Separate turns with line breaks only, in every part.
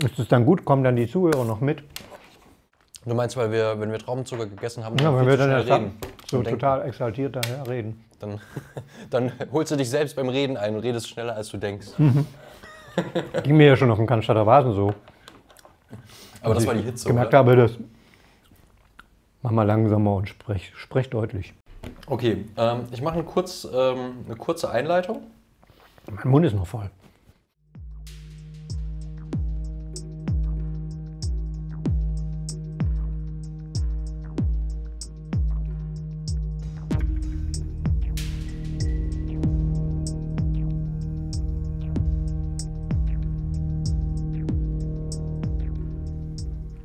Ist es dann gut? Kommen dann die Zuhörer noch mit?
Du meinst, weil wir, wenn wir Traubenzucker gegessen haben, ja, wenn wir dann erst reden. so total denken. exaltiert daher reden. Dann, dann holst du dich selbst beim Reden ein und redest schneller, als du denkst. Mhm.
Ging mir ja schon auf dem Cannstatter Vasen so. Aber das war die Hitze. Ich gemerkt oder? habe, das. Mach mal langsamer und sprech, sprech deutlich.
Okay, ähm, ich mache eine, kurz, ähm, eine kurze Einleitung.
Mein Mund ist noch voll.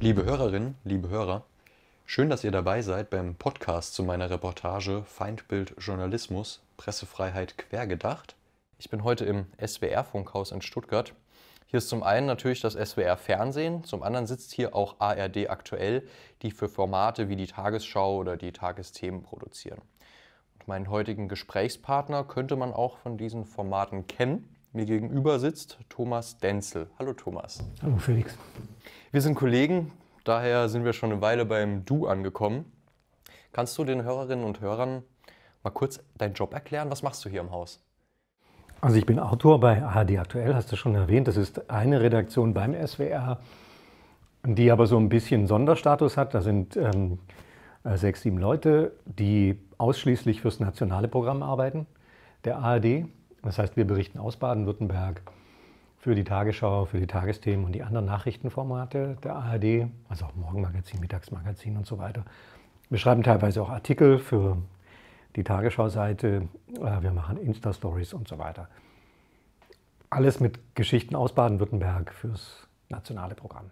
Liebe Hörerinnen, liebe Hörer, schön, dass ihr dabei seid beim Podcast zu meiner Reportage Feindbild Journalismus, Pressefreiheit quergedacht. Ich bin heute im SWR-Funkhaus in Stuttgart. Hier ist zum einen natürlich das SWR Fernsehen, zum anderen sitzt hier auch ARD aktuell, die für Formate wie die Tagesschau oder die Tagesthemen produzieren. Und meinen heutigen Gesprächspartner könnte man auch von diesen Formaten kennen. Mir gegenüber sitzt Thomas Denzel. Hallo Thomas. Hallo Felix. Wir sind Kollegen, Daher sind wir schon eine Weile beim Du angekommen. Kannst du den Hörerinnen und Hörern mal kurz deinen Job erklären? Was machst du hier im Haus?
Also ich bin Autor bei ARD Aktuell, hast du schon erwähnt. Das ist eine Redaktion beim SWR, die aber so ein bisschen Sonderstatus hat. Da sind ähm, äh, sechs, sieben Leute, die ausschließlich fürs nationale Programm arbeiten, der ARD. Das heißt, wir berichten aus Baden-Württemberg, für die Tagesschau, für die Tagesthemen und die anderen Nachrichtenformate der ARD, also auch Morgenmagazin, Mittagsmagazin und so weiter. Wir schreiben teilweise auch Artikel für die Tagesschau-Seite, äh, wir machen Insta-Stories und so weiter. Alles mit Geschichten aus Baden-Württemberg fürs nationale Programm.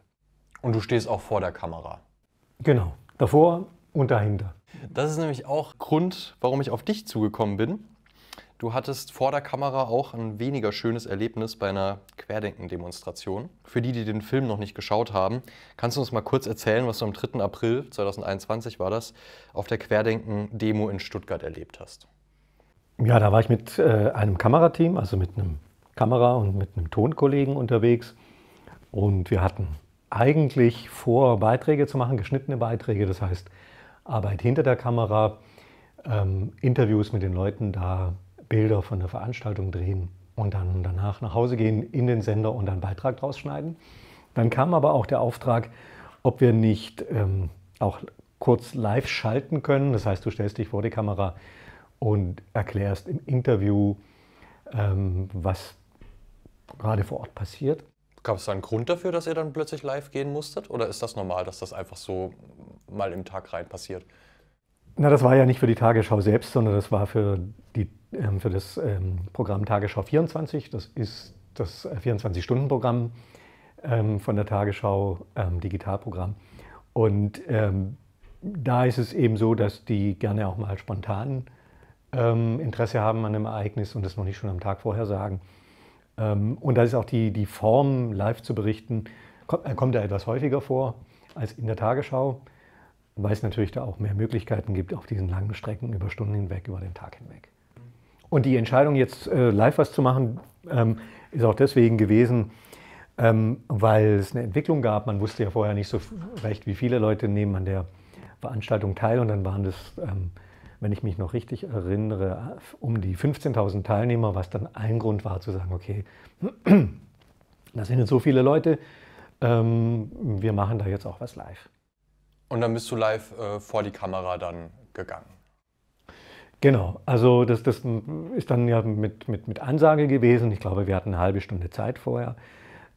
Und du stehst auch vor der Kamera.
Genau, davor und dahinter.
Das ist nämlich auch Grund, warum ich auf dich zugekommen bin. Du hattest vor der Kamera auch ein weniger schönes Erlebnis bei einer Querdenken-Demonstration. Für die, die den Film noch nicht geschaut haben, kannst du uns mal kurz erzählen, was du am 3. April 2021 war das, auf der Querdenken-Demo in Stuttgart erlebt hast?
Ja, da war ich mit äh, einem Kamerateam, also mit einem Kamera- und mit einem Tonkollegen unterwegs. Und wir hatten eigentlich vor, Beiträge zu machen, geschnittene Beiträge, das heißt Arbeit hinter der Kamera, ähm, Interviews mit den Leuten da Bilder von der Veranstaltung drehen und dann danach nach Hause gehen, in den Sender und einen Beitrag draus schneiden. Dann kam aber auch der Auftrag, ob wir nicht ähm, auch kurz live schalten können. Das heißt, du stellst dich vor die Kamera und erklärst im Interview, ähm, was gerade vor Ort passiert. Gab es da einen Grund dafür,
dass ihr dann plötzlich live gehen musstet? Oder ist das normal, dass das einfach so mal im Tag rein passiert?
Na, das war ja nicht für die Tagesschau selbst, sondern das war für die ähm, für das ähm, Programm Tagesschau 24. Das ist das 24-Stunden-Programm äh, ähm, von der Tagesschau, Digitalprogramm. Und da ist es eben so, dass die gerne auch mal spontan Interesse haben an einem Ereignis und das noch nicht schon am Tag vorher sagen. und da ist auch die, die Form, live zu berichten, kommt, äh, kommt da etwas häufiger vor als in der Tagesschau, weil es natürlich da auch mehr Möglichkeiten gibt auf diesen langen Strecken über Stunden hinweg, über den Tag hinweg. Und die Entscheidung, jetzt äh, live was zu machen, ähm, ist auch deswegen gewesen, ähm, weil es eine Entwicklung gab. Man wusste ja vorher nicht so recht, wie viele Leute nehmen an der Veranstaltung teil. Und dann waren das, ähm, wenn ich mich noch richtig erinnere, um die 15.000 Teilnehmer, was dann ein Grund war zu sagen, okay, das sind jetzt so viele Leute, wir machen da jetzt auch was live.
Und dann bist du live äh, vor die Kamera dann gegangen.
Genau, also das, das ist dann ja mit, mit, mit Ansage gewesen. Ich glaube, wir hatten eine halbe Stunde Zeit vorher.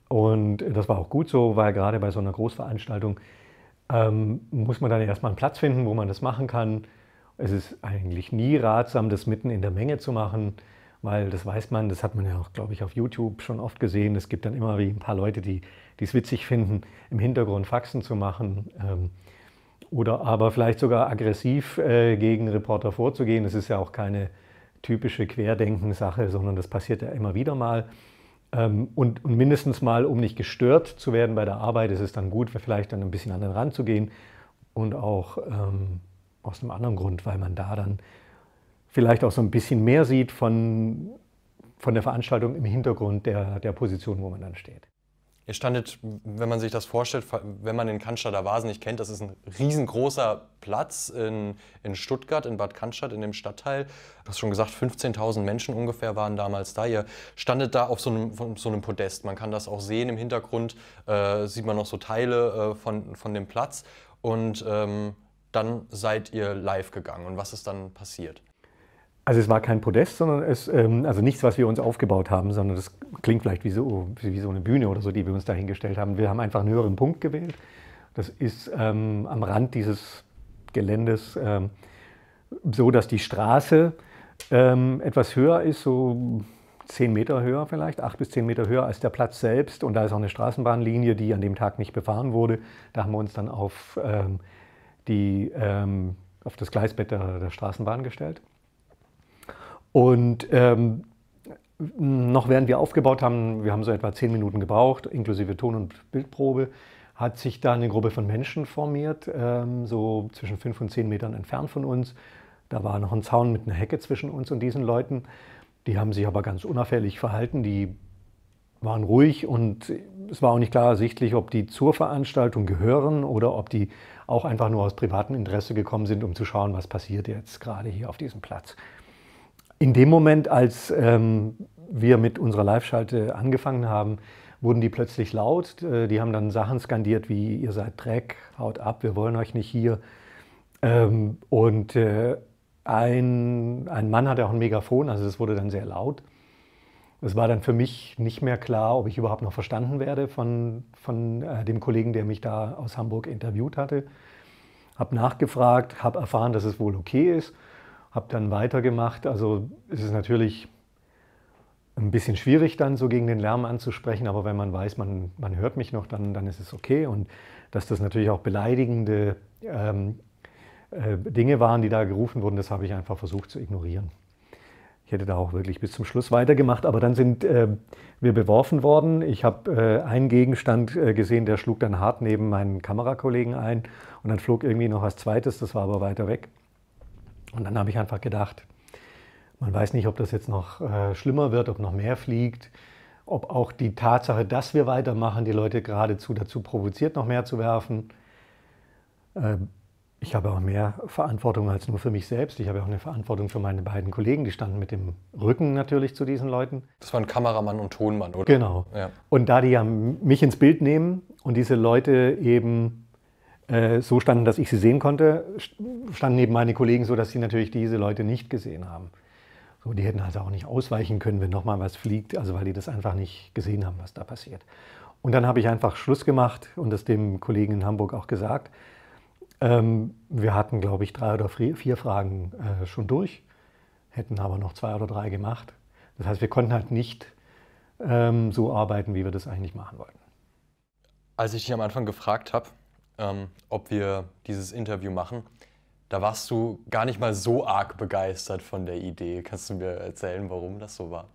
Und das war auch gut so, weil gerade bei so einer Großveranstaltung ähm, muss man dann erstmal einen Platz finden, wo man das machen kann. Es ist eigentlich nie ratsam, das mitten in der Menge zu machen, weil das weiß man, das hat man ja auch, glaube ich, auf YouTube schon oft gesehen. Es gibt dann immer wie ein paar Leute, die es witzig finden, im Hintergrund Faxen zu machen. Ähm, oder aber vielleicht sogar aggressiv äh, gegen Reporter vorzugehen. Das ist ja auch keine typische Querdenken-Sache, sondern das passiert ja immer wieder mal. Ähm, und, und, mindestens mal, um nicht gestört zu werden bei der Arbeit, ist es dann gut, vielleicht dann ein bisschen an den Rand zu gehen und auch ähm, aus einem anderen Grund, weil man da dann vielleicht auch so ein bisschen mehr sieht von, von der Veranstaltung im Hintergrund der, der Position, wo man dann steht.
Ihr standet, wenn man sich das vorstellt, wenn man den Cannstatter Vasen nicht kennt, das ist ein riesengroßer Platz in, in Stuttgart, in Bad Cannstatt, in dem Stadtteil. Du hast schon gesagt, 15.000 Menschen ungefähr waren damals da. Ihr standet da auf so einem, so einem Podest. Man kann das auch sehen im Hintergrund, äh, sieht man noch so Teile äh, von, von dem Platz. Und ähm, dann seid ihr live gegangen. Und was ist dann passiert?
Also es war kein Podest, sondern es, ähm, also nichts, was wir uns aufgebaut haben, sondern das klingt vielleicht wie so, wie so eine Bühne oder so, die wir uns dahingestellt haben. Wir haben einfach einen höheren Punkt gewählt. Das ist ähm, am Rand dieses Geländes ähm, so, dass die Straße ähm, etwas höher ist, so zehn Meter höher vielleicht, acht bis zehn Meter höher als der Platz selbst. Und da ist auch eine Straßenbahnlinie, die an dem Tag nicht befahren wurde. Da haben wir uns dann auf, ähm, die, auf das Gleisbett der, der Straßenbahn gestellt und ähm, noch während wir aufgebaut haben, wir haben so etwa zehn Minuten gebraucht, inklusive Ton- und Bildprobe, hat sich da eine Gruppe von Menschen formiert, ähm, so zwischen fünf und zehn Metern entfernt von uns. Da war noch ein Zaun mit einer Hecke zwischen uns und diesen Leuten. Die haben sich aber ganz unauffällig verhalten. Die waren ruhig und es war auch nicht klar ersichtlich, ob die zur Veranstaltung gehören oder ob die auch einfach nur aus privatem Interesse gekommen sind, um zu schauen, was passiert jetzt gerade hier auf diesem Platz. In dem Moment, als ähm, wir mit unserer Live-Schalte angefangen haben, wurden die plötzlich laut. Äh, die haben dann Sachen skandiert wie, ihr seid Dreck, haut ab, wir wollen euch nicht hier. Ähm, und äh, ein, ein Mann hatte auch ein Megafon, also es wurde dann sehr laut. Es war dann für mich nicht mehr klar, ob ich überhaupt noch verstanden werde von, von äh, dem Kollegen, der mich da aus Hamburg interviewt hatte. Habe nachgefragt, habe erfahren, dass es wohl okay ist habe dann weitergemacht. Also es ist natürlich ein bisschen schwierig dann so gegen den Lärm anzusprechen, aber wenn man weiß, man, man hört mich noch, dann, dann ist es okay. Und dass das natürlich auch beleidigende ähm, äh, Dinge waren, die da gerufen wurden, das habe ich einfach versucht zu ignorieren. Ich hätte da auch wirklich bis zum Schluss weitergemacht, aber dann sind äh, wir beworfen worden. Ich habe äh, einen Gegenstand äh, gesehen, der schlug dann hart neben meinen Kamerakollegen ein und dann flog irgendwie noch was Zweites, das war aber weiter weg. Und dann habe ich einfach gedacht, man weiß nicht, ob das jetzt noch äh, schlimmer wird, ob noch mehr fliegt, ob auch die Tatsache, dass wir weitermachen, die Leute geradezu dazu provoziert, noch mehr zu werfen. Äh, ich habe auch mehr Verantwortung als nur für mich selbst. Ich habe auch eine Verantwortung für meine beiden Kollegen. Die standen mit dem Rücken natürlich zu diesen Leuten. Das waren Kameramann und Tonmann, oder? Genau. Ja. Und da die ja mich ins Bild nehmen und diese Leute eben äh, so standen, dass ich sie sehen konnte, standen neben meine Kollegen so, dass sie natürlich diese Leute nicht gesehen haben. So, die hätten also auch nicht ausweichen können, wenn nochmal was fliegt, also weil die das einfach nicht gesehen haben, was da passiert. Und dann habe ich einfach Schluss gemacht und das dem Kollegen in Hamburg auch gesagt. Ähm, wir hatten, glaube ich, drei oder vier Fragen äh, schon durch, hätten aber noch zwei oder drei gemacht. Das heißt, wir konnten halt nicht ähm, so arbeiten, wie wir das eigentlich machen wollten.
Als ich dich am Anfang gefragt habe, ähm, ob wir dieses Interview machen. Da warst du gar nicht mal so arg begeistert von der Idee. Kannst du mir erzählen, warum das so war?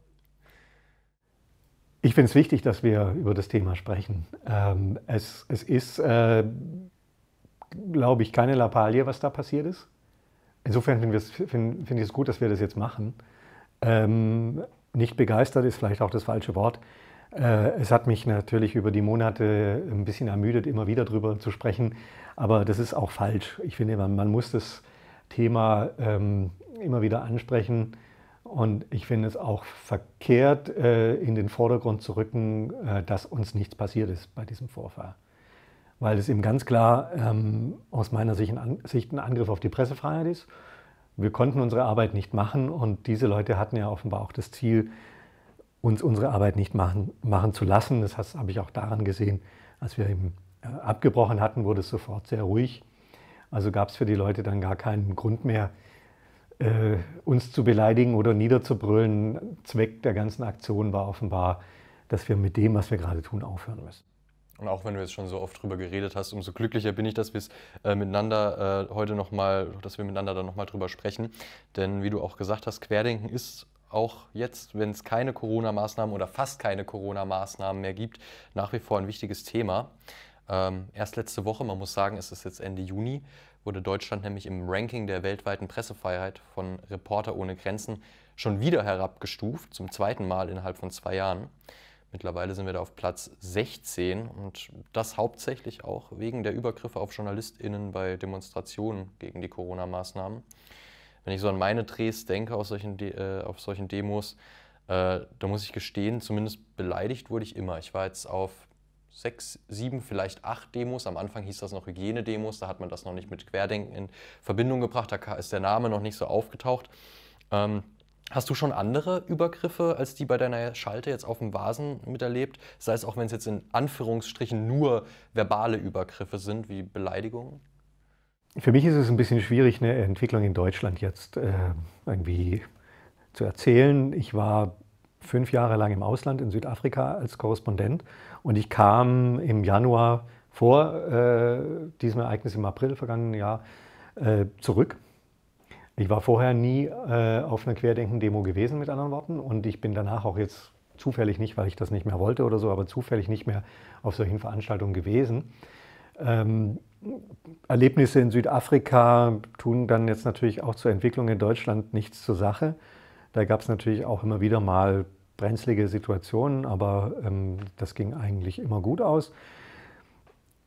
Ich finde es wichtig, dass wir über das Thema sprechen. Ähm, es, es ist, äh, glaube ich, keine Lappalie, was da passiert ist. Insofern finde find, find ich es gut, dass wir das jetzt machen. Ähm, nicht begeistert ist vielleicht auch das falsche Wort. Äh, es hat mich natürlich über die Monate ein bisschen ermüdet, immer wieder darüber zu sprechen, aber das ist auch falsch. Ich finde, man, muss das Thema ähm, immer wieder ansprechen und ich finde es auch verkehrt, äh, in den Vordergrund zu rücken, äh, dass uns nichts passiert ist bei diesem Vorfall. Weil es eben ganz klar ähm, aus meiner Sicht ein Angriff auf die Pressefreiheit ist. Wir konnten unsere Arbeit nicht machen und diese Leute hatten ja offenbar auch das Ziel, uns unsere Arbeit nicht machen, machen zu lassen. Das heißt, habe ich auch daran gesehen, als wir eben äh, abgebrochen hatten, wurde es sofort sehr ruhig. Also gab es für die Leute dann gar keinen Grund mehr, äh, uns zu beleidigen oder niederzubrüllen. Zweck der ganzen Aktion war offenbar, dass wir mit dem, was wir gerade tun, aufhören müssen.
Und auch wenn du jetzt schon so oft drüber geredet hast, umso glücklicher bin ich, dass wir es äh, miteinander äh, heute nochmal, dass wir miteinander dann nochmal drüber sprechen. Denn wie du auch gesagt hast, Querdenken ist auch jetzt, wenn es keine Corona-Maßnahmen oder fast keine Corona-Maßnahmen mehr gibt, nach wie vor ein wichtiges Thema. Ähm, erst letzte Woche, man muss sagen, es ist jetzt Ende Juni, wurde Deutschland nämlich im Ranking der weltweiten Pressefreiheit von Reporter ohne Grenzen schon wieder herabgestuft, zum zweiten Mal innerhalb von zwei Jahren. Mittlerweile sind wir da auf Platz 16 und das hauptsächlich auch wegen der Übergriffe auf JournalistInnen bei Demonstrationen gegen die Corona-Maßnahmen wenn ich so an meine Drehs denke auf solchen, De äh, auf solchen Demos, äh, da muss ich gestehen, zumindest beleidigt wurde ich immer. Ich war jetzt auf sechs, sieben, vielleicht acht Demos. Am Anfang hieß das noch Hygienedemos, da hat man das noch nicht mit Querdenken in Verbindung gebracht, da ist der Name noch nicht so aufgetaucht. Ähm, hast du schon andere Übergriffe als die bei deiner Schalte jetzt auf dem Vasen miterlebt? Sei es auch, wenn es jetzt in Anführungsstrichen nur verbale Übergriffe sind, wie Beleidigungen?
Für mich ist es ein bisschen schwierig, eine Entwicklung in Deutschland jetzt äh, irgendwie zu erzählen. Ich war fünf Jahre lang im Ausland, in Südafrika als Korrespondent und ich kam im Januar vor äh, diesem Ereignis im April vergangenen Jahr äh, zurück. Ich war vorher nie äh, auf einer Querdenken-Demo gewesen, mit anderen Worten, und ich bin danach auch jetzt zufällig nicht, weil ich das nicht mehr wollte oder so, aber zufällig nicht mehr auf solchen Veranstaltungen gewesen. Ähm, Erlebnisse in Südafrika tun dann jetzt natürlich auch zur Entwicklung in Deutschland nichts zur Sache. Da gab es natürlich auch immer wieder mal brenzlige Situationen, aber ähm, das ging eigentlich immer gut aus.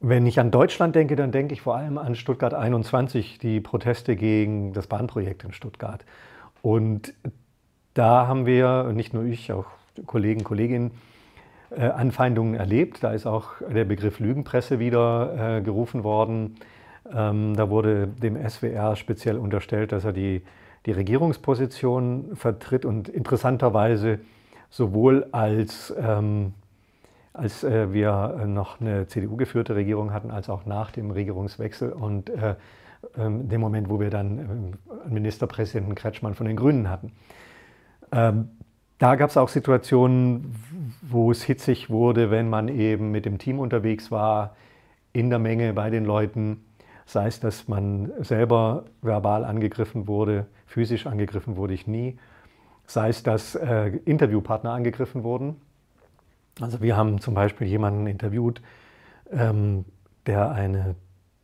Wenn ich an Deutschland denke, dann denke ich vor allem an Stuttgart 21, die Proteste gegen das Bahnprojekt in Stuttgart. Und da haben wir, nicht nur ich, auch Kollegen, Kolleginnen, äh, Anfeindungen erlebt. Da ist auch der Begriff Lügenpresse wieder äh, gerufen worden. Ähm, da wurde dem SWR speziell unterstellt, dass er die, die Regierungsposition vertritt und interessanterweise sowohl als, ähm, als äh, wir noch eine CDU-geführte Regierung hatten, als auch nach dem Regierungswechsel und äh, ähm, dem Moment, wo wir dann ähm, Ministerpräsidenten Kretschmann von den Grünen hatten. Ähm, da gab es auch Situationen, wo es hitzig wurde, wenn man eben mit dem Team unterwegs war, in der Menge bei den Leuten, sei es, dass man selber verbal angegriffen wurde, physisch angegriffen wurde ich nie, sei es, dass äh, Interviewpartner angegriffen wurden. Also wir haben zum Beispiel jemanden interviewt, ähm, der eine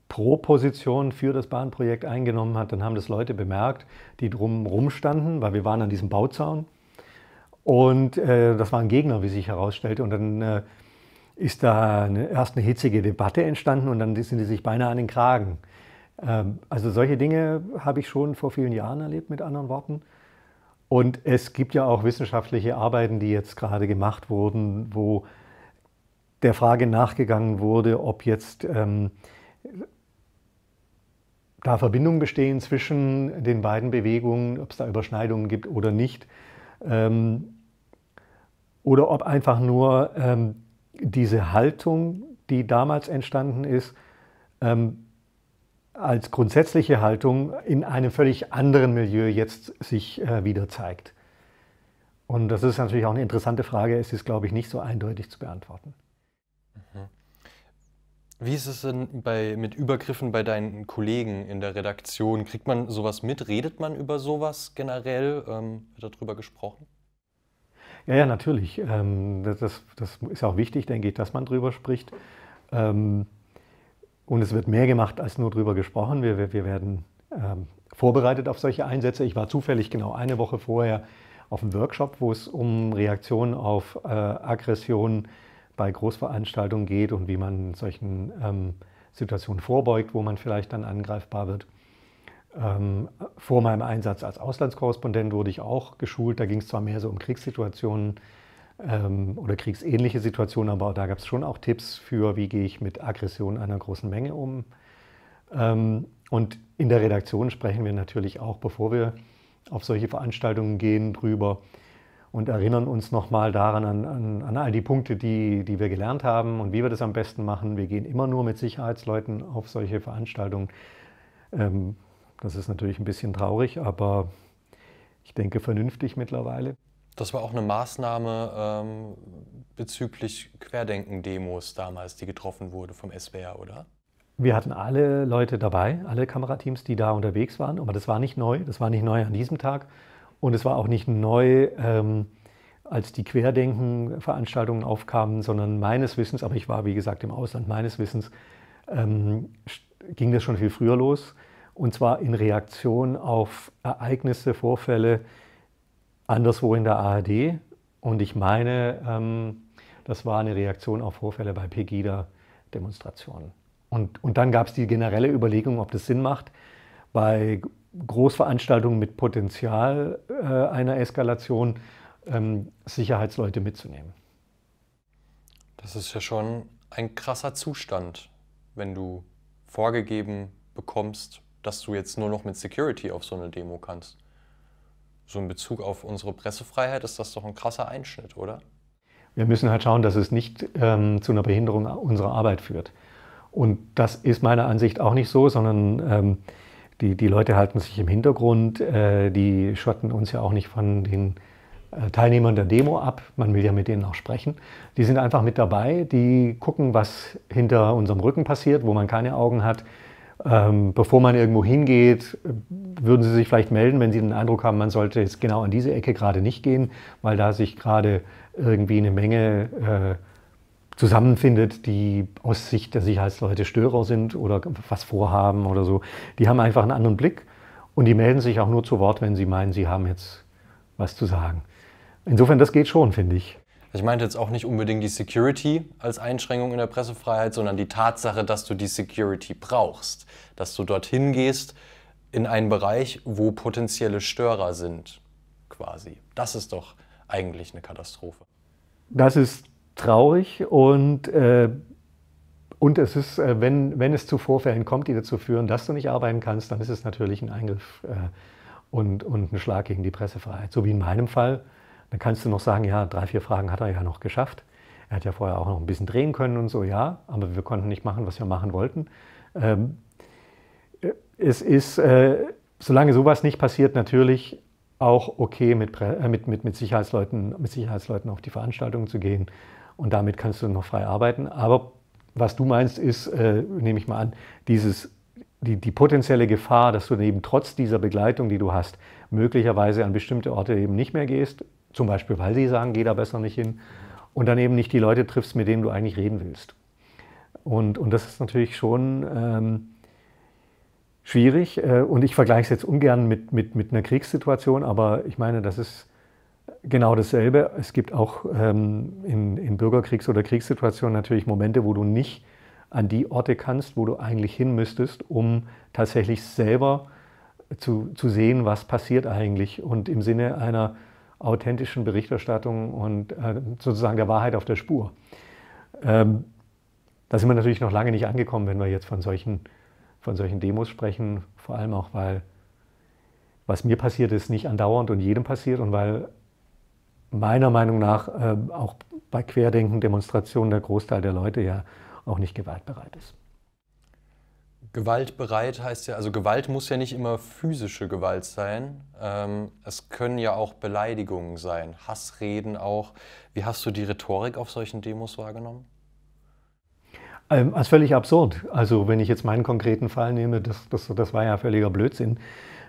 Pro-Position für das Bahnprojekt eingenommen hat. Dann haben das Leute bemerkt, die drum rumstanden, weil wir waren an diesem Bauzaun. Und äh, das war ein Gegner, wie sich herausstellte. Und dann äh, ist da eine, erst eine hitzige Debatte entstanden und dann sind die sich beinahe an den Kragen. Ähm, also solche Dinge habe ich schon vor vielen Jahren erlebt, mit anderen Worten. Und es gibt ja auch wissenschaftliche Arbeiten, die jetzt gerade gemacht wurden, wo der Frage nachgegangen wurde, ob jetzt ähm, da Verbindungen bestehen zwischen den beiden Bewegungen, ob es da Überschneidungen gibt oder nicht. Ähm, oder ob einfach nur ähm, diese Haltung, die damals entstanden ist, ähm, als grundsätzliche Haltung in einem völlig anderen Milieu jetzt sich äh, wieder zeigt. Und das ist natürlich auch eine interessante Frage, es ist, glaube ich, nicht so eindeutig zu beantworten.
Mhm. Wie ist es denn bei, mit Übergriffen bei deinen Kollegen in der Redaktion? Kriegt man sowas mit? Redet man über sowas generell? Ähm, wird darüber gesprochen?
Ja, ja, natürlich. Ähm, das, das ist auch wichtig, denke ich, dass man drüber spricht. Ähm, und es wird mehr gemacht, als nur drüber gesprochen. Wir, wir werden ähm, vorbereitet auf solche Einsätze. Ich war zufällig genau eine Woche vorher auf einem Workshop, wo es um Reaktionen auf äh, Aggressionen bei Großveranstaltungen geht und wie man solchen Situationen vorbeugt, wo man vielleicht dann angreifbar wird. Ähm, vor meinem Einsatz als Auslandskorrespondent wurde ich auch geschult. Da ging es zwar mehr so um Kriegssituationen ähm, oder kriegsähnliche Situationen, aber da gab es schon auch Tipps für, wie gehe ich mit Aggression einer großen Menge um. Ähm, und in der Redaktion sprechen wir natürlich auch, bevor wir auf solche Veranstaltungen gehen, drüber und erinnern uns nochmal daran, an, an, an, all die Punkte, die, die wir gelernt haben und wie wir das am besten machen. Wir gehen immer nur mit Sicherheitsleuten auf solche Veranstaltungen. Das ist natürlich ein bisschen traurig, aber ich denke vernünftig mittlerweile. Das war auch eine
Maßnahme ähm, bezüglich Querdenken-Demos damals, die getroffen wurde vom SWR, oder?
Wir hatten alle Leute dabei, alle Kamerateams, die da unterwegs waren. Aber das war nicht neu. Das war nicht neu an diesem Tag. Und es war auch nicht neu, ähm, als die Querdenken-Veranstaltungen aufkamen, sondern meines Wissens, aber ich war wie gesagt im Ausland, meines Wissens ähm, ging das schon viel früher los und zwar in Reaktion auf Ereignisse, Vorfälle anderswo in der ARD. Und ich meine, ähm, das war eine Reaktion auf Vorfälle bei Pegida-Demonstrationen. Und, und dann gab es die generelle Überlegung, ob das Sinn macht, bei Großveranstaltungen mit Potenzial äh, einer Eskalation ähm, Sicherheitsleute mitzunehmen.
Das ist ja schon ein krasser Zustand, wenn du vorgegeben bekommst, dass du jetzt nur noch mit Security auf so eine Demo kannst. So in Bezug auf unsere Pressefreiheit ist das doch ein krasser Einschnitt, oder?
Wir müssen halt schauen, dass es nicht ähm, zu einer Behinderung unserer Arbeit führt. Und das ist meiner Ansicht auch nicht so, sondern ähm, die, die Leute halten sich im Hintergrund, äh, die schotten uns ja auch nicht von den äh, Teilnehmern der Demo ab, man will ja mit denen auch sprechen. Die sind einfach mit dabei, die gucken, was hinter unserem Rücken passiert, wo man keine Augen hat, ähm, bevor man irgendwo hingeht, würden Sie sich vielleicht melden, wenn Sie den Eindruck haben, man sollte jetzt genau an diese Ecke gerade nicht gehen, weil da sich gerade irgendwie eine Menge äh, zusammenfindet, die aus Sicht der Sicherheitsleute Störer sind oder was vorhaben oder so. Die haben einfach einen anderen Blick und die melden sich auch nur zu Wort, wenn sie meinen, sie haben jetzt was zu sagen. Insofern, das geht schon, finde ich.
Ich meinte jetzt auch nicht unbedingt die Security als Einschränkung in der Pressefreiheit, sondern die Tatsache, dass du die Security brauchst, dass du dorthin gehst in einen Bereich, wo potenzielle Störer sind, quasi. Das ist doch eigentlich eine Katastrophe.
Das ist traurig und, äh, und es ist, äh, wenn, wenn es zu Vorfällen kommt, die dazu führen, dass du nicht arbeiten kannst, dann ist es natürlich ein Eingriff äh, und, und ein Schlag gegen die Pressefreiheit. So wie in meinem Fall dann kannst du noch sagen, ja, drei, vier Fragen hat er ja noch geschafft. Er hat ja vorher auch noch ein bisschen drehen können und so, ja, aber wir konnten nicht machen, was wir machen wollten. Ähm, äh, es ist, äh, solange sowas nicht passiert, natürlich auch okay, mit, äh, mit, mit, mit, Sicherheitsleuten, mit Sicherheitsleuten auf die Veranstaltung zu gehen und damit kannst du noch frei arbeiten. Aber was du meinst, ist, äh, nehme ich mal an, dieses, die, die potenzielle Gefahr, dass du eben trotz dieser Begleitung, die du hast, möglicherweise an bestimmte Orte eben nicht mehr gehst, zum Beispiel, weil sie sagen, geh da besser nicht hin. Und dann eben nicht die Leute triffst, mit denen du eigentlich reden willst. Und, und das ist natürlich schon ähm, schwierig. Äh, und ich vergleiche es jetzt ungern mit, mit, mit einer Kriegssituation, aber ich meine, das ist genau dasselbe. Es gibt auch ähm, in, in Bürgerkriegs- oder Kriegssituationen natürlich Momente, wo du nicht an die Orte kannst, wo du eigentlich hin müsstest, um tatsächlich selber zu, zu sehen, was passiert eigentlich. Und im Sinne einer authentischen Berichterstattung und äh, sozusagen der Wahrheit auf der Spur. Ähm, da sind wir natürlich noch lange nicht angekommen, wenn wir jetzt von solchen, von solchen Demos sprechen, vor allem auch, weil was mir passiert ist, nicht andauernd und jedem passiert und weil meiner Meinung nach äh, auch bei Querdenken-Demonstrationen der Großteil der Leute ja auch nicht gewaltbereit ist.
Gewaltbereit heißt ja, also Gewalt muss ja nicht immer physische Gewalt sein. Ähm, es können ja auch Beleidigungen sein, Hassreden auch. Wie hast du die Rhetorik auf solchen Demos wahrgenommen?
Ähm, als völlig absurd. Also wenn ich jetzt meinen konkreten Fall nehme, das, das, das war ja völliger Blödsinn,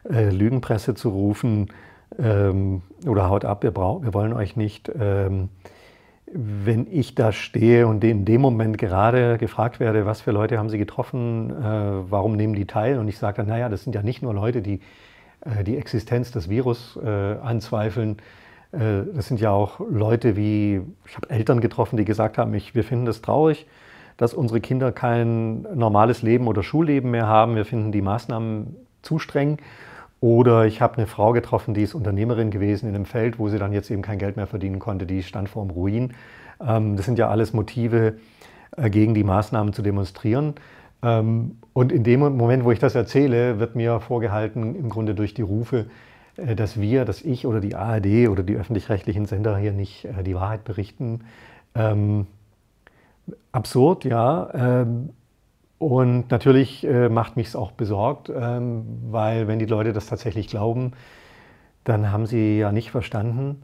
äh, Lügenpresse zu rufen ähm, oder haut ab, wir, wir wollen euch nicht. Ähm, wenn ich da stehe und in dem Moment gerade gefragt werde, was für Leute haben sie getroffen, äh, warum nehmen die teil? Und ich sage dann, naja, das sind ja nicht nur Leute, die äh, die Existenz des Virus äh, anzweifeln. Äh, das sind ja auch Leute wie, ich habe Eltern getroffen, die gesagt haben, ich, wir finden das traurig, dass unsere Kinder kein normales Leben oder Schulleben mehr haben. Wir finden die Maßnahmen zu streng oder ich habe eine Frau getroffen, die ist Unternehmerin gewesen in einem Feld, wo sie dann jetzt eben kein Geld mehr verdienen konnte, die stand vor dem Ruin. Ähm, das sind ja alles Motive, äh, gegen die Maßnahmen zu demonstrieren. Ähm, und in dem Moment, wo ich das erzähle, wird mir vorgehalten, im Grunde durch die Rufe, äh, dass wir, dass ich oder die ARD oder die öffentlich-rechtlichen Sender hier nicht äh, die Wahrheit berichten. Ähm, absurd, ja. Und natürlich äh, macht mich es auch besorgt, ähm, weil wenn die Leute das tatsächlich glauben, dann haben sie ja nicht verstanden,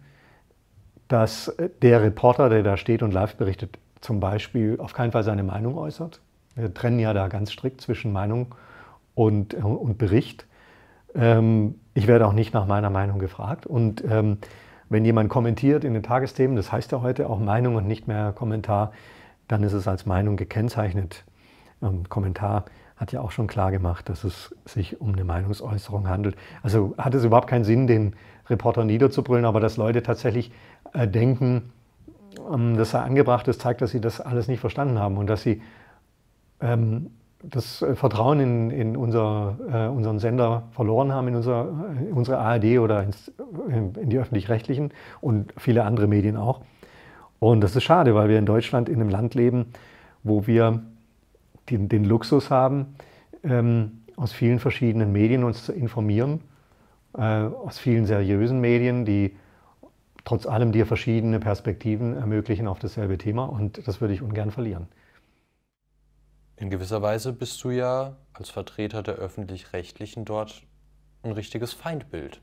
dass äh, der Reporter, der da steht und live berichtet, zum Beispiel auf keinen Fall seine Meinung äußert. Wir trennen ja da ganz strikt zwischen Meinung und, äh, und Bericht. Ähm, ich werde auch nicht nach meiner Meinung gefragt. Und ähm, wenn jemand kommentiert in den Tagesthemen, das heißt ja heute auch Meinung und nicht mehr Kommentar, dann ist es als Meinung gekennzeichnet ähm, Kommentar hat ja auch schon klar gemacht, dass es sich um eine Meinungsäußerung handelt. Also hat es überhaupt keinen Sinn, den Reporter niederzubrüllen, aber dass Leute tatsächlich äh, denken, ähm, dass er angebracht ist, zeigt, dass sie das alles nicht verstanden haben und dass sie ähm, das äh, Vertrauen in, in unser, äh, unseren Sender verloren haben, in, unser, in äh, unsere ARD oder ins, in, äh, in die öffentlich-rechtlichen und viele andere Medien auch. Und das ist schade, weil wir in Deutschland in einem Land leben, wo wir den, den Luxus haben, ähm, aus vielen verschiedenen Medien uns zu informieren, äh, aus vielen seriösen Medien, die trotz allem dir verschiedene Perspektiven ermöglichen auf dasselbe Thema und das würde ich ungern verlieren.
In gewisser Weise bist du ja als Vertreter der öffentlich-rechtlichen dort ein richtiges Feindbild.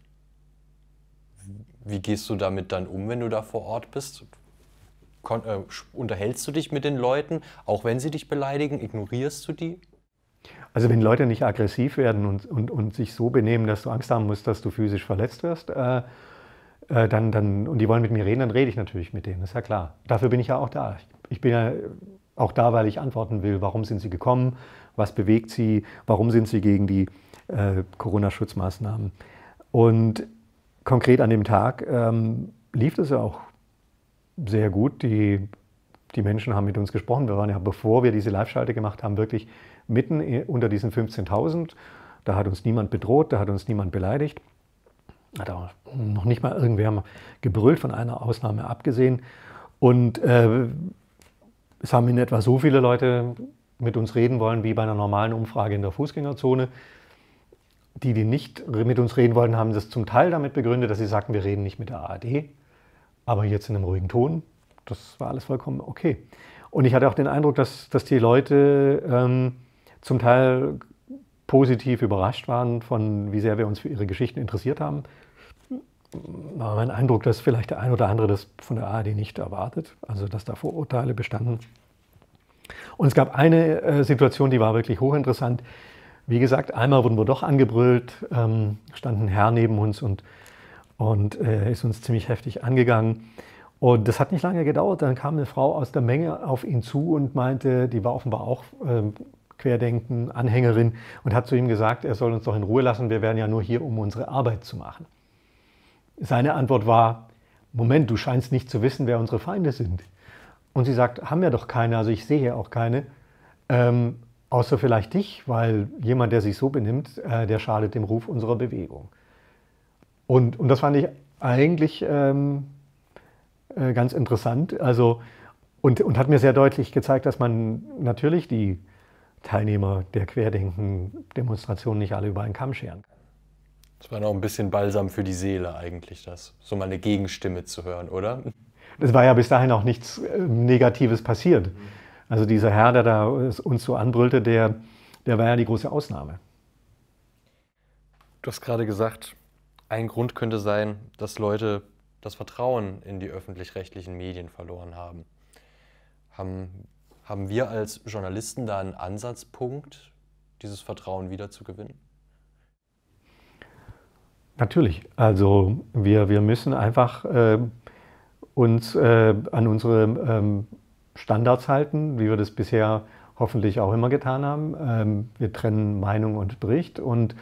Wie gehst du damit dann um, wenn du da vor Ort bist? Äh, unterhältst du dich mit den Leuten, auch wenn sie dich beleidigen,
ignorierst du die? Also wenn Leute nicht aggressiv werden und, und, und sich so benehmen, dass du Angst haben musst, dass du physisch verletzt wirst, äh, äh, dann, dann, und die wollen mit mir reden, dann rede ich natürlich mit denen, ist ja klar. Dafür bin ich ja auch da. Ich, ich bin ja auch da, weil ich antworten will, warum sind sie gekommen, was bewegt sie, warum sind sie gegen die äh, Corona-Schutzmaßnahmen. Und konkret an dem Tag ähm, lief das ja auch sehr gut. Die, die Menschen haben mit uns gesprochen. Wir waren ja, bevor wir diese Live-Schalte gemacht haben, wirklich mitten unter diesen 15.000. Da hat uns niemand bedroht, da hat uns niemand beleidigt. Hat auch noch nicht mal irgendwer gebrüllt, von einer Ausnahme abgesehen. Und äh, es haben in etwa so viele Leute mit uns reden wollen wie bei einer normalen Umfrage in der Fußgängerzone. Die, die nicht mit uns reden wollten, haben das zum Teil damit begründet, dass sie sagten, wir reden nicht mit der ARD, aber jetzt in einem ruhigen Ton. Das war alles vollkommen okay. Und ich hatte auch den Eindruck, dass, dass die Leute ähm, zum Teil positiv überrascht waren von, wie sehr wir uns für ihre Geschichten interessiert haben. War mein Eindruck, dass vielleicht der ein oder andere das von der ARD nicht erwartet, also dass da Vorurteile bestanden. Und es gab eine äh, Situation, die war wirklich hochinteressant. Wie gesagt, einmal wurden wir doch angebrüllt, ähm, stand ein Herr neben uns und und äh, ist uns ziemlich heftig angegangen. Und das hat nicht lange gedauert. Dann kam eine Frau aus der Menge auf ihn zu und meinte, die war offenbar auch äh, Querdenken, Anhängerin und hat zu ihm gesagt, er soll uns doch in Ruhe lassen, wir wären ja nur hier, um unsere Arbeit zu machen. Seine Antwort war, Moment, du scheinst nicht zu wissen, wer unsere Feinde sind. Und sie sagt, haben wir doch keine, also ich sehe ja auch keine, ähm, außer vielleicht dich, weil jemand, der sich so benimmt, äh, der schadet dem Ruf unserer Bewegung. Und, und das fand ich eigentlich ähm, äh, ganz interessant. Also, und, und hat mir sehr deutlich gezeigt, dass man natürlich die Teilnehmer der Querdenken-Demonstration nicht alle über einen Kamm scheren kann.
Das war noch ein bisschen Balsam für die Seele eigentlich, das so mal eine Gegenstimme zu hören, oder?
Es war ja bis dahin auch nichts ähm, Negatives passiert. Also dieser Herr, der da uns so anbrüllte, der, der war ja die große Ausnahme. Du hast gerade
gesagt, ein Grund könnte sein, dass Leute das Vertrauen in die öffentlich-rechtlichen Medien verloren haben. haben. Haben wir als Journalisten da einen Ansatzpunkt, dieses Vertrauen wiederzugewinnen?
Natürlich. Also wir, wir müssen einfach äh, uns äh, an unsere ähm, Standards halten, wie wir das bisher hoffentlich auch immer getan haben. Ähm, wir trennen Meinung und Bericht und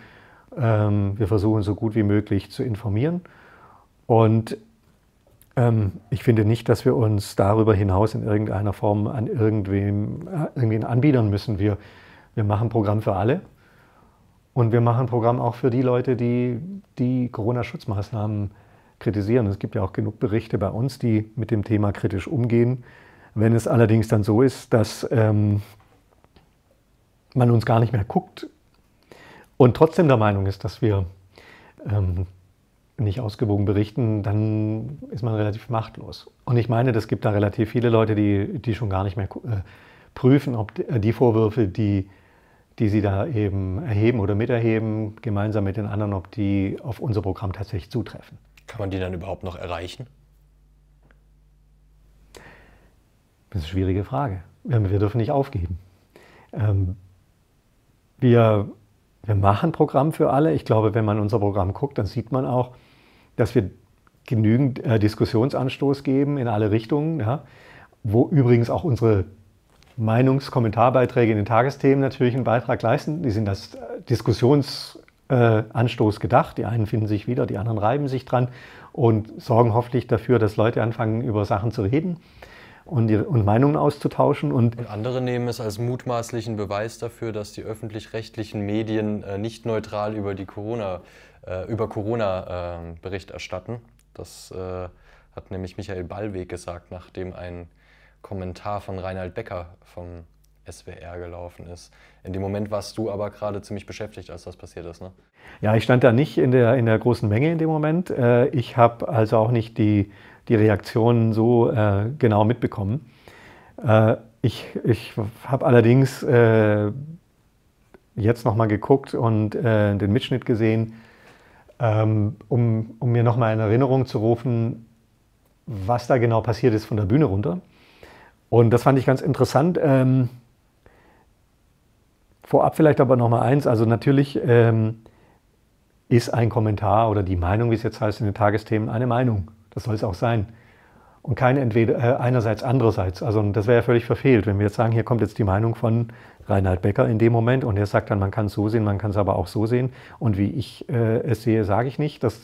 ähm, wir versuchen so gut wie möglich zu informieren. Und ähm, ich finde nicht, dass wir uns darüber hinaus in irgendeiner Form an irgendwem, irgendwen anbiedern müssen. Wir, wir machen ein Programm für alle. Und wir machen ein Programm auch für die Leute, die die Corona-Schutzmaßnahmen kritisieren. Es gibt ja auch genug Berichte bei uns, die mit dem Thema kritisch umgehen. Wenn es allerdings dann so ist, dass ähm, man uns gar nicht mehr guckt, und trotzdem der Meinung ist, dass wir ähm, nicht ausgewogen berichten, dann ist man relativ machtlos. Und ich meine, es gibt da relativ viele Leute, die, die schon gar nicht mehr äh, prüfen, ob äh, die Vorwürfe, die, die sie da eben erheben oder miterheben, gemeinsam mit den anderen, ob die auf unser Programm tatsächlich zutreffen. Kann man die dann überhaupt noch erreichen? Das ist eine schwierige Frage. Ähm, wir dürfen nicht aufgeben. Ähm, wir wir machen Programm für alle. Ich glaube, wenn man unser Programm guckt, dann sieht man auch, dass wir genügend äh, Diskussionsanstoß geben in alle Richtungen, ja? wo übrigens auch unsere Meinungskommentarbeiträge in den Tagesthemen natürlich einen Beitrag leisten. Die sind als äh, Diskussionsanstoß äh, gedacht. Die einen finden sich wieder, die anderen reiben sich dran und sorgen hoffentlich dafür, dass Leute anfangen, über Sachen zu reden und, die, und Meinungen auszutauschen. Und,
und, andere nehmen es als mutmaßlichen Beweis dafür, dass die öffentlich-rechtlichen Medien äh, nicht neutral über die Corona, äh, über Corona äh, Bericht erstatten. Das äh, hat nämlich Michael Ballweg gesagt, nachdem ein Kommentar von Reinhard Becker vom SWR gelaufen ist. In dem Moment warst du aber gerade ziemlich beschäftigt, als das passiert ist, ne?
Ja, ich stand da nicht in der, in der großen Menge in dem Moment. Äh, ich habe also auch nicht die die Reaktionen so äh, genau mitbekommen. Äh, ich ich habe allerdings äh, jetzt nochmal geguckt und äh, den Mitschnitt gesehen, ähm, um, um mir nochmal in Erinnerung zu rufen, was da genau passiert ist von der Bühne runter. Und das fand ich ganz interessant. Ähm, vorab vielleicht aber nochmal eins, also natürlich ähm, ist ein Kommentar oder die Meinung, wie es jetzt heißt in den Tagesthemen, eine Meinung. Das soll es auch sein. Und kein entweder äh, einerseits, andererseits. Also das wäre ja völlig verfehlt, wenn wir jetzt sagen, hier kommt jetzt die Meinung von Reinhard Becker in dem Moment und er sagt dann, man kann es so sehen, man kann es aber auch so sehen. Und wie ich äh, es sehe, sage ich nicht. Das,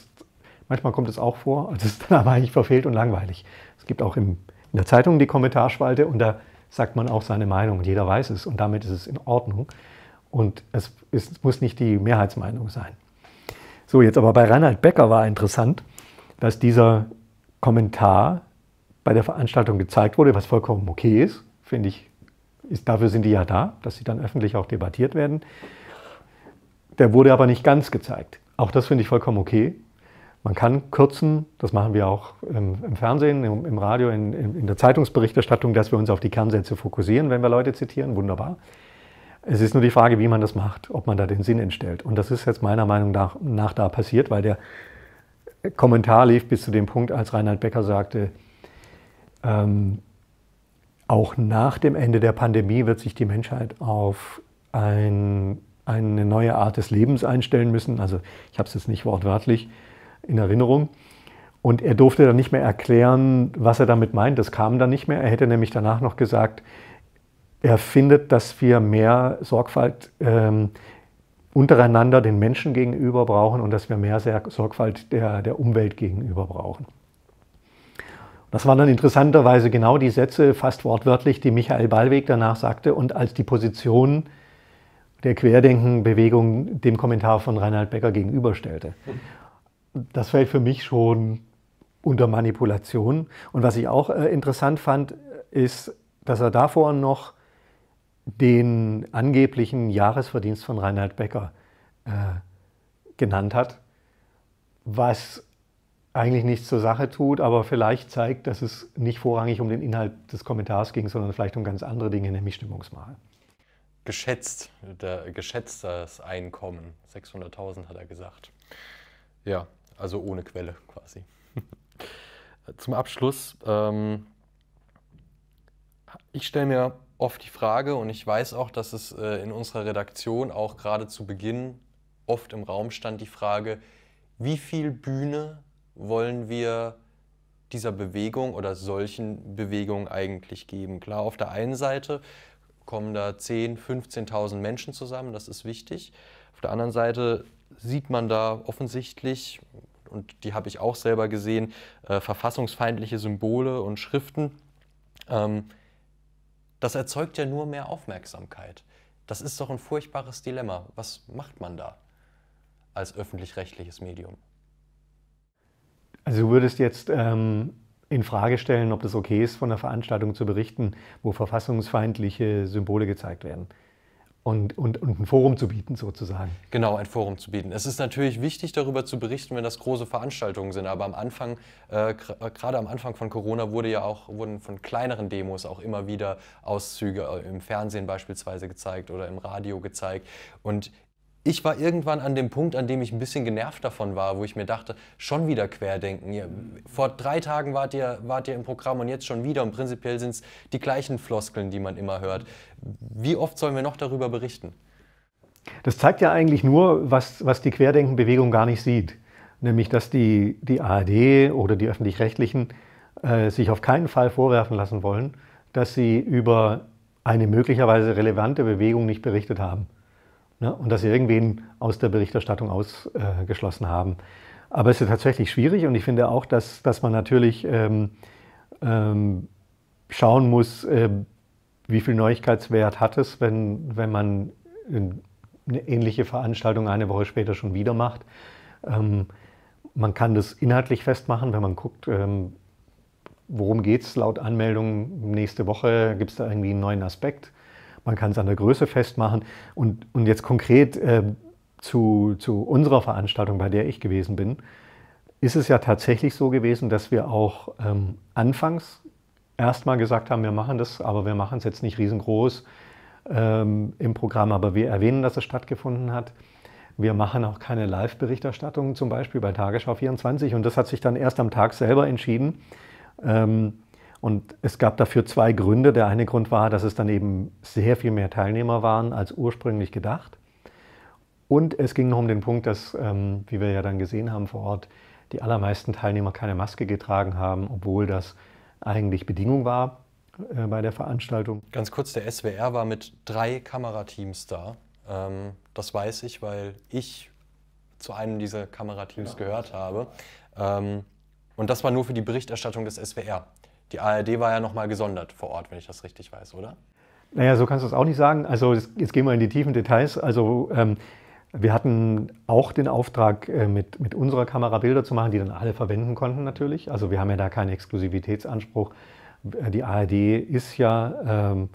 manchmal kommt es auch vor. Das also ist dann aber eigentlich verfehlt und langweilig. Es gibt auch im, in der Zeitung die Kommentarspalte und da sagt man auch seine Meinung und jeder weiß es und damit ist es in Ordnung. Und es, ist, es muss nicht die Mehrheitsmeinung sein. So, jetzt aber bei Reinhard Becker war interessant dass dieser Kommentar bei der Veranstaltung gezeigt wurde, was vollkommen okay ist, finde ich, ist, dafür sind die ja da, dass sie dann öffentlich auch debattiert werden. Der wurde aber nicht ganz gezeigt. Auch das finde ich vollkommen okay. Man kann kürzen, das machen wir auch im, ähm, im Fernsehen, im, im Radio, in, in, der Zeitungsberichterstattung, dass wir uns auf die Kernsätze fokussieren, wenn wir Leute zitieren. Wunderbar. Es ist nur die Frage, wie man das macht, ob man da den Sinn entstellt. Und das ist jetzt meiner Meinung nach, nach da passiert, weil der Kommentar lief bis zu dem Punkt, als Reinhard Becker sagte, ähm, auch nach dem Ende der Pandemie wird sich die Menschheit auf ein, eine neue Art des Lebens einstellen müssen. Also ich habe es jetzt nicht wortwörtlich in Erinnerung. Und er durfte dann nicht mehr erklären, was er damit meint. Das kam dann nicht mehr. Er hätte nämlich danach noch gesagt, er findet, dass wir mehr Sorgfalt ähm, untereinander den Menschen gegenüber brauchen und dass wir mehr Sorgfalt der, der Umwelt gegenüber brauchen. Das waren dann interessanterweise genau die Sätze, fast wortwörtlich, die Michael Ballweg danach sagte und als die Position der Querdenkenbewegung dem Kommentar von Reinhard Becker gegenüberstellte. Das fällt für mich schon unter Manipulation. Und was ich auch äh, interessant fand, ist, dass er davor noch den angeblichen Jahresverdienst von Reinhard Becker äh, genannt hat, was eigentlich nichts zur Sache tut, aber vielleicht zeigt, dass es nicht vorrangig um den Inhalt des Kommentars ging, sondern vielleicht um ganz andere Dinge, nämlich Stimmungsmache.
Geschätzt, der, geschätztes Einkommen, 600.000 hat er gesagt. Ja, also ohne Quelle quasi. Zum Abschluss, ähm, ich stelle mir oft die Frage und ich weiß auch, dass es äh, in unserer Redaktion auch gerade zu Beginn oft im Raum stand die Frage, wie viel Bühne wollen wir dieser Bewegung oder solchen Bewegungen eigentlich geben? Klar, auf der einen Seite kommen da 10.000, 15 15.000 Menschen zusammen, das ist wichtig. Auf der anderen Seite sieht man da offensichtlich, und die habe ich auch selber gesehen, äh, verfassungsfeindliche Symbole und Schriften. Ähm, das erzeugt ja nur mehr Aufmerksamkeit. Das ist doch ein furchtbares Dilemma. Was macht man da als öffentlich-rechtliches Medium?
Also du würdest jetzt ähm, in Frage stellen, ob das okay ist, von einer Veranstaltung zu berichten, wo verfassungsfeindliche Symbole gezeigt werden und, und, und ein Forum zu bieten sozusagen. Genau, ein Forum zu bieten. Es
ist natürlich wichtig, darüber zu berichten, wenn das große Veranstaltungen sind, aber am Anfang, äh, äh gerade am Anfang von Corona wurde ja auch, wurden von kleineren Demos auch immer wieder Auszüge äh, im Fernsehen beispielsweise gezeigt oder im Radio gezeigt und ich war irgendwann an dem Punkt, an dem ich ein bisschen genervt davon war, wo ich mir dachte, schon wieder querdenken. Ihr, vor drei Tagen wart ihr, wart ihr im Programm und jetzt schon wieder. Und prinzipiell sind es die gleichen Floskeln, die man immer hört. Wie oft sollen wir noch darüber berichten?
Das zeigt ja eigentlich nur, was, was die Querdenkenbewegung gar nicht sieht. Nämlich, dass die, die ARD oder die Öffentlich-Rechtlichen äh, sich auf keinen Fall vorwerfen lassen wollen, dass sie über eine möglicherweise relevante Bewegung nicht berichtet haben ne, und dass sie irgendwen aus der Berichterstattung ausgeschlossen äh, haben. Aber es ist tatsächlich schwierig und ich finde auch, dass, dass man natürlich ähm, ähm, schauen muss, äh, wie viel Neuigkeitswert hat es, wenn, wenn man eine ähnliche Veranstaltung eine Woche später schon wieder macht. Ähm, man kann das inhaltlich festmachen, wenn man guckt, ähm, worum geht es laut Anmeldung nächste Woche, gibt es da irgendwie einen neuen Aspekt man kann es an der Größe festmachen. Und, und jetzt konkret äh, zu, zu unserer Veranstaltung, bei der ich gewesen bin, ist es ja tatsächlich so gewesen, dass wir auch ähm, anfangs erstmal gesagt haben, wir machen das, aber wir machen es jetzt nicht riesengroß ähm, im Programm, aber wir erwähnen, dass es stattgefunden hat. Wir machen auch keine Live-Berichterstattungen, zum Beispiel bei Tagesschau 24. Und das hat sich dann erst am Tag selber entschieden. Ähm, und es gab dafür zwei Gründe. Der eine Grund war, dass es dann eben sehr viel mehr Teilnehmer waren als ursprünglich gedacht. Und es ging noch um den Punkt, dass, ähm, wie wir ja dann gesehen haben vor Ort, die allermeisten Teilnehmer keine Maske getragen haben, obwohl das eigentlich Bedingung war äh, bei der Veranstaltung. Ganz kurz, der SWR war mit drei
Kamerateams da. Ähm, das weiß ich, weil ich zu einem dieser Kamerateams ja. gehört habe. Ähm, und das war nur für die Berichterstattung des SWR. Die ARD war ja nochmal gesondert vor Ort, wenn ich das richtig weiß, oder?
Naja, so kannst du es auch nicht sagen. Also jetzt gehen wir in die tiefen Details. Also ähm, wir hatten auch den Auftrag, äh, mit, mit unserer Kamera Bilder zu machen, die dann alle verwenden konnten natürlich. Also wir haben ja da keinen Exklusivitätsanspruch. Äh, die ARD ist ja ähm,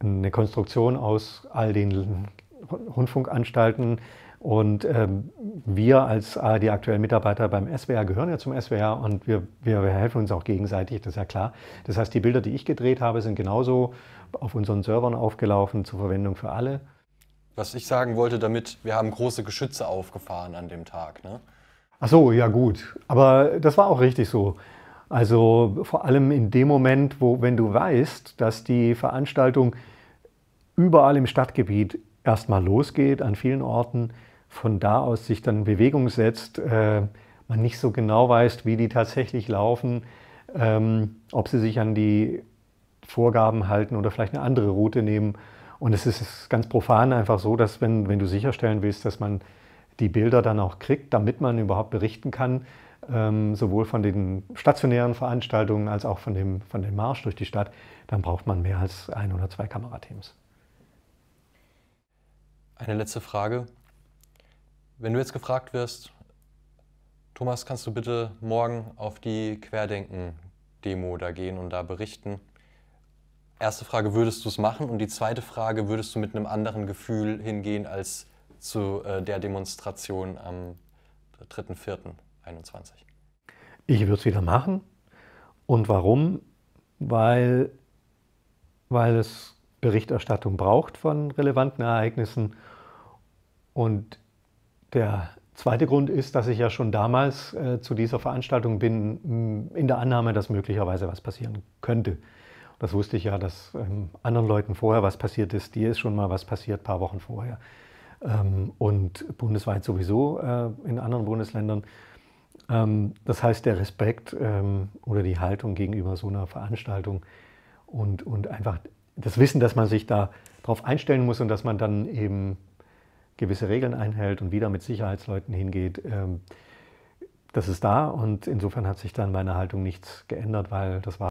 eine Konstruktion aus all den Rundfunkanstalten und ähm, wir als ARD aktuellen Mitarbeiter beim SWR gehören ja zum SWR und wir, wir helfen uns auch gegenseitig, das ist ja klar. Das heißt, die Bilder, die ich gedreht habe, sind genauso auf unseren Servern aufgelaufen zur Verwendung für alle.
Was ich sagen wollte damit, wir haben große Geschütze aufgefahren an dem Tag.
Ne? Ach so, ja gut. Aber das war auch richtig so. Also vor allem in dem Moment, wo, wenn du weißt, dass die Veranstaltung überall im Stadtgebiet erstmal losgeht, an vielen Orten, von da aus sich dann in Bewegung setzt, äh, man nicht so genau weiß, wie die tatsächlich laufen, ähm, ob sie sich an die Vorgaben halten oder vielleicht eine andere Route nehmen. Und es ist ganz profan einfach so, dass wenn, wenn du sicherstellen willst, dass man die Bilder dann auch kriegt, damit man überhaupt berichten kann, ähm, sowohl von den stationären Veranstaltungen als auch von dem, von dem Marsch durch die Stadt, dann braucht man mehr als ein oder zwei Kamerateams.
Eine letzte Frage. Wenn du jetzt gefragt wirst, Thomas, kannst du bitte morgen auf die Querdenken-Demo da gehen und da berichten? Erste Frage, würdest du es machen? Und die zweite Frage, würdest du mit einem anderen Gefühl hingehen als zu äh, der Demonstration am 3.4.21?
Ich würde es wieder machen. Und warum? Weil, weil es Berichterstattung braucht von relevanten Ereignissen. Und der zweite Grund ist, dass ich ja schon damals äh, zu dieser Veranstaltung bin, mm, in der Annahme, dass möglicherweise was passieren könnte. Das wusste ich ja, dass ähm, anderen Leuten vorher was passiert ist. Dir ist schon mal was passiert, ein paar Wochen vorher. Ähm, und bundesweit sowieso äh, in anderen Bundesländern. Ähm, das heißt, der Respekt ähm, oder die Haltung gegenüber so einer Veranstaltung und, und einfach das Wissen, dass man sich da drauf einstellen muss und dass man dann eben gewisse Regeln einhält und wieder mit Sicherheitsleuten hingeht, ähm, das ist da und insofern hat sich dann meine Haltung nichts geändert, weil das war